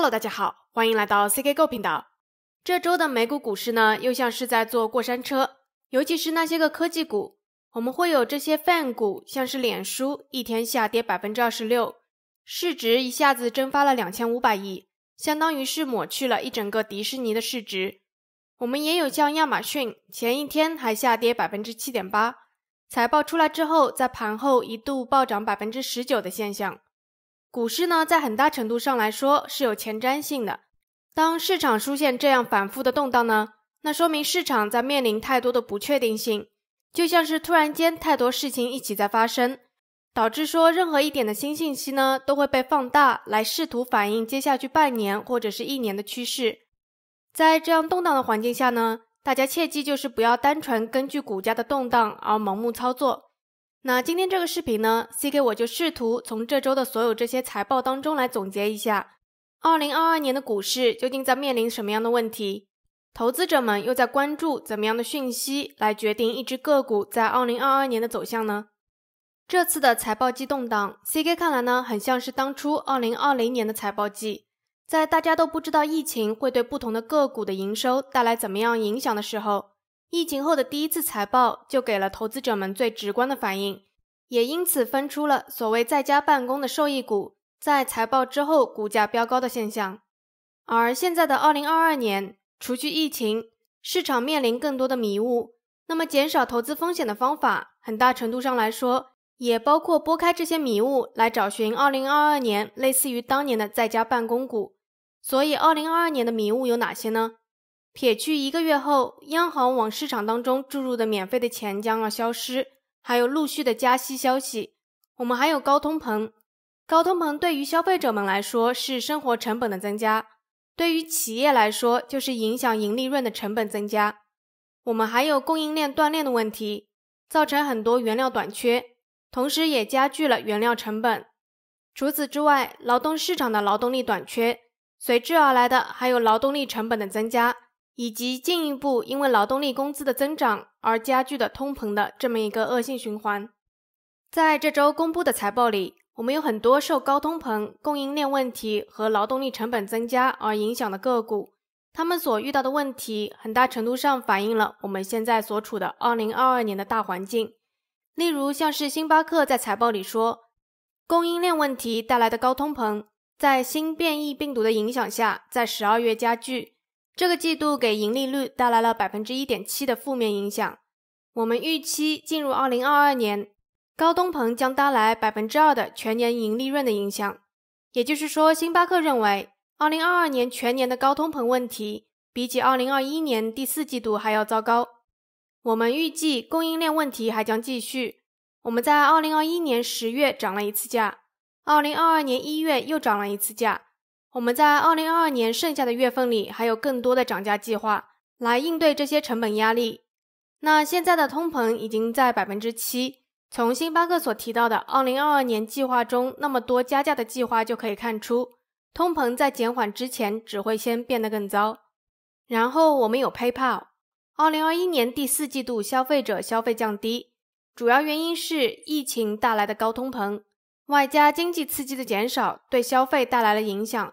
Hello，大家好，欢迎来到 CKGo 频道。这周的美股股市呢，又像是在坐过山车，尤其是那些个科技股。我们会有这些泛股，像是脸书一天下跌百分之二十六，市值一下子蒸发了两千五百亿，相当于是抹去了一整个迪士尼的市值。我们也有像亚马逊，前一天还下跌百分之七点八，财报出来之后，在盘后一度暴涨百分之十九的现象。股市呢，在很大程度上来说是有前瞻性的。当市场出现这样反复的动荡呢，那说明市场在面临太多的不确定性，就像是突然间太多事情一起在发生，导致说任何一点的新信息呢都会被放大，来试图反映接下去半年或者是一年的趋势。在这样动荡的环境下呢，大家切记就是不要单纯根据股价的动荡而盲目操作。那今天这个视频呢，CK 我就试图从这周的所有这些财报当中来总结一下，二零二二年的股市究竟在面临什么样的问题？投资者们又在关注怎么样的讯息来决定一只个股在二零二二年的走向呢？这次的财报季动荡，CK 看来呢，很像是当初二零二零年的财报季，在大家都不知道疫情会对不同的个股的营收带来怎么样影响的时候。疫情后的第一次财报就给了投资者们最直观的反应，也因此分出了所谓在家办公的受益股在财报之后股价飙高的现象。而现在的二零二二年，除去疫情，市场面临更多的迷雾。那么，减少投资风险的方法，很大程度上来说，也包括拨开这些迷雾来找寻二零二二年类似于当年的在家办公股。所以，二零二二年的迷雾有哪些呢？撇去一个月后，央行往市场当中注入的免费的钱将要消失，还有陆续的加息消息。我们还有高通膨，高通膨对于消费者们来说是生活成本的增加，对于企业来说就是影响盈利润的成本增加。我们还有供应链断裂的问题，造成很多原料短缺，同时也加剧了原料成本。除此之外，劳动市场的劳动力短缺，随之而来的还有劳动力成本的增加。以及进一步因为劳动力工资的增长而加剧的通膨的这么一个恶性循环，在这周公布的财报里，我们有很多受高通膨、供应链问题和劳动力成本增加而影响的个股，他们所遇到的问题很大程度上反映了我们现在所处的2022年的大环境。例如，像是星巴克在财报里说，供应链问题带来的高通膨，在新变异病毒的影响下，在十二月加剧。这个季度给盈利率带来了百分之一点七的负面影响。我们预期进入二零二二年，高通膨将带来百分之二的全年盈利润的影响。也就是说，星巴克认为二零二二年全年的高通膨问题，比起二零二一年第四季度还要糟糕。我们预计供应链问题还将继续。我们在二零二一年十月涨了一次价，二零二二年一月又涨了一次价。我们在2022年剩下的月份里还有更多的涨价计划来应对这些成本压力。那现在的通膨已经在百分之七，从星巴克所提到的2022年计划中那么多加价的计划就可以看出，通膨在减缓之前只会先变得更糟。然后我们有 PayPal，2021 年第四季度消费者消费降低，主要原因是疫情带来的高通膨，外加经济刺激的减少对消费带来了影响。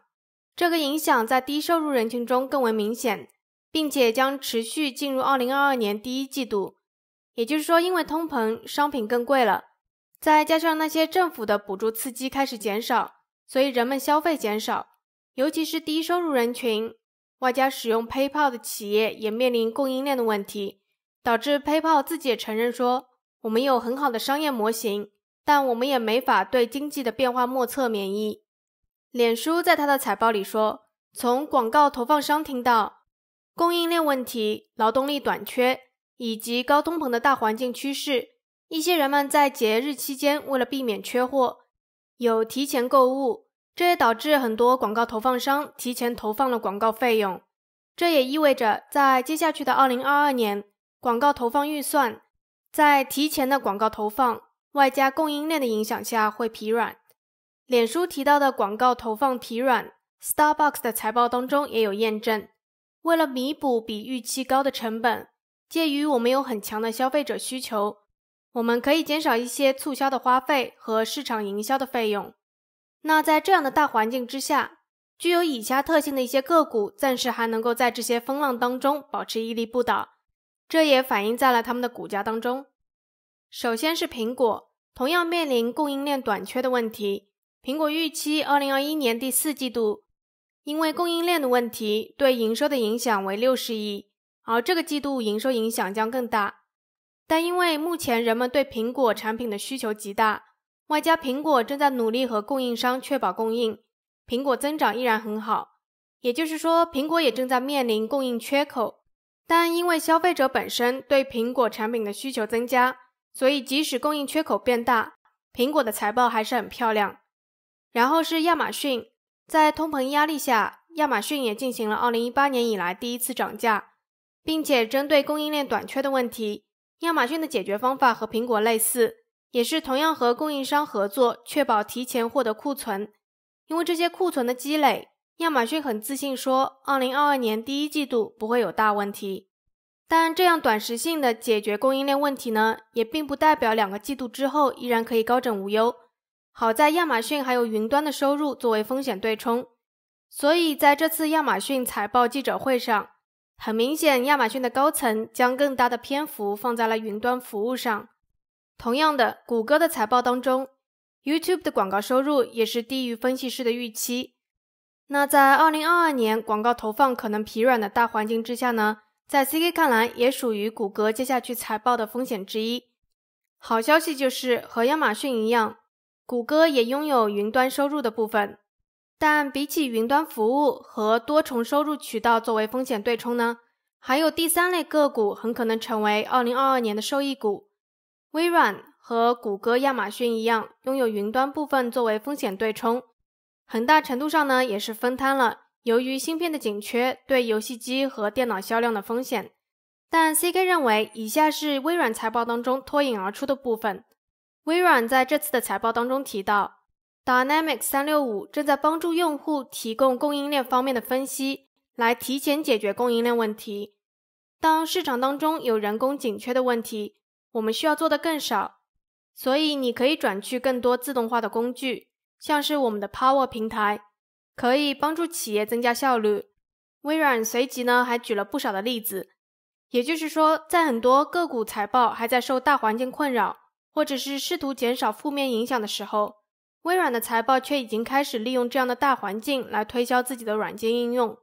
这个影响在低收入人群中更为明显，并且将持续进入二零二二年第一季度。也就是说，因为通膨，商品更贵了，再加上那些政府的补助刺激开始减少，所以人们消费减少，尤其是低收入人群。外加使用 PayPal 的企业也面临供应链的问题，导致 PayPal 自己也承认说：“我们有很好的商业模型，但我们也没法对经济的变化莫测免疫。”脸书在他的财报里说，从广告投放商听到，供应链问题、劳动力短缺以及高通膨的大环境趋势，一些人们在节日期间为了避免缺货，有提前购物，这也导致很多广告投放商提前投放了广告费用。这也意味着，在接下去的2022年，广告投放预算在提前的广告投放外加供应链的影响下会疲软。脸书提到的广告投放疲软，Starbucks 的财报当中也有验证。为了弥补比预期高的成本，鉴于我们有很强的消费者需求，我们可以减少一些促销的花费和市场营销的费用。那在这样的大环境之下，具有以下特性的一些个股暂时还能够在这些风浪当中保持屹立不倒，这也反映在了他们的股价当中。首先是苹果，同样面临供应链短缺的问题。苹果预期，二零二一年第四季度，因为供应链的问题，对营收的影响为六十亿。而这个季度营收影响将更大。但因为目前人们对苹果产品的需求极大，外加苹果正在努力和供应商确保供应，苹果增长依然很好。也就是说，苹果也正在面临供应缺口。但因为消费者本身对苹果产品的需求增加，所以即使供应缺口变大，苹果的财报还是很漂亮。然后是亚马逊，在通膨压力下，亚马逊也进行了二零一八年以来第一次涨价，并且针对供应链短缺的问题，亚马逊的解决方法和苹果类似，也是同样和供应商合作，确保提前获得库存。因为这些库存的积累，亚马逊很自信说，二零二二年第一季度不会有大问题。但这样短时性的解决供应链问题呢，也并不代表两个季度之后依然可以高枕无忧。好在亚马逊还有云端的收入作为风险对冲，所以在这次亚马逊财报记者会上，很明显亚马逊的高层将更大的篇幅放在了云端服务上。同样的，谷歌的财报当中，YouTube 的广告收入也是低于分析师的预期。那在二零二二年广告投放可能疲软的大环境之下呢，在 C.K 看来也属于谷歌接下去财报的风险之一。好消息就是和亚马逊一样。谷歌也拥有云端收入的部分，但比起云端服务和多重收入渠道作为风险对冲呢，还有第三类个股很可能成为二零二二年的受益股。微软和谷歌、亚马逊一样，拥有云端部分作为风险对冲，很大程度上呢也是分摊了由于芯片的紧缺对游戏机和电脑销量的风险。但 C.K 认为，以下是微软财报当中脱颖而出的部分。微软在这次的财报当中提到，Dynamic 三六五正在帮助用户提供供应链方面的分析，来提前解决供应链问题。当市场当中有人工紧缺的问题，我们需要做的更少，所以你可以转去更多自动化的工具，像是我们的 Power 平台，可以帮助企业增加效率。微软随即呢还举了不少的例子，也就是说，在很多个股财报还在受大环境困扰。或者是试图减少负面影响的时候，微软的财报却已经开始利用这样的大环境来推销自己的软件应用。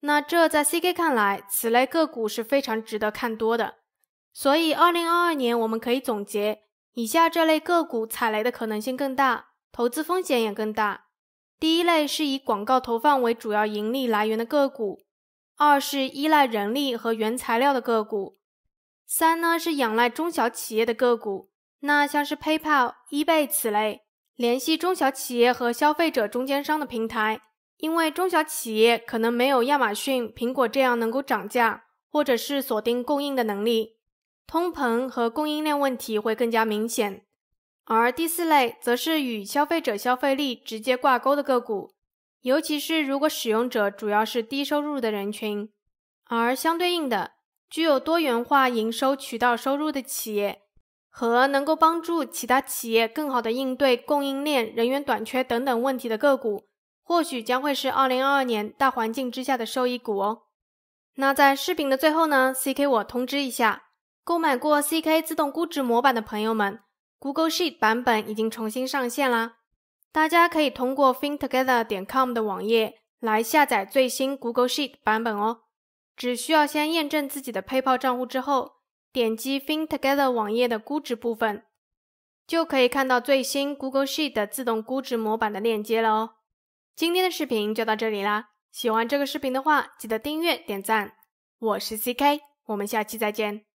那这在 CK 看来，此类个股是非常值得看多的。所以，二零二二年我们可以总结以下这类个股踩雷的可能性更大，投资风险也更大。第一类是以广告投放为主要盈利来源的个股；二是依赖人力和原材料的个股；三呢是仰赖中小企业的个股。那像是 PayPal、eBay 此类联系中小企业和消费者中间商的平台，因为中小企业可能没有亚马逊、苹果这样能够涨价或者是锁定供应的能力，通膨和供应链问题会更加明显。而第四类则是与消费者消费力直接挂钩的个股，尤其是如果使用者主要是低收入的人群，而相对应的具有多元化营收渠道收入的企业。和能够帮助其他企业更好的应对供应链、人员短缺等等问题的个股，或许将会是二零二二年大环境之下的受益股哦。那在视频的最后呢，CK 我通知一下，购买过 CK 自动估值模板的朋友们，Google Sheet 版本已经重新上线啦，大家可以通过 FinTogether 点 com 的网页来下载最新 Google Sheet 版本哦，只需要先验证自己的 PayPal 账户之后。点击 Fin Together 网页的估值部分，就可以看到最新 Google Sheet 的自动估值模板的链接了哦。今天的视频就到这里啦，喜欢这个视频的话，记得订阅、点赞。我是 CK，我们下期再见。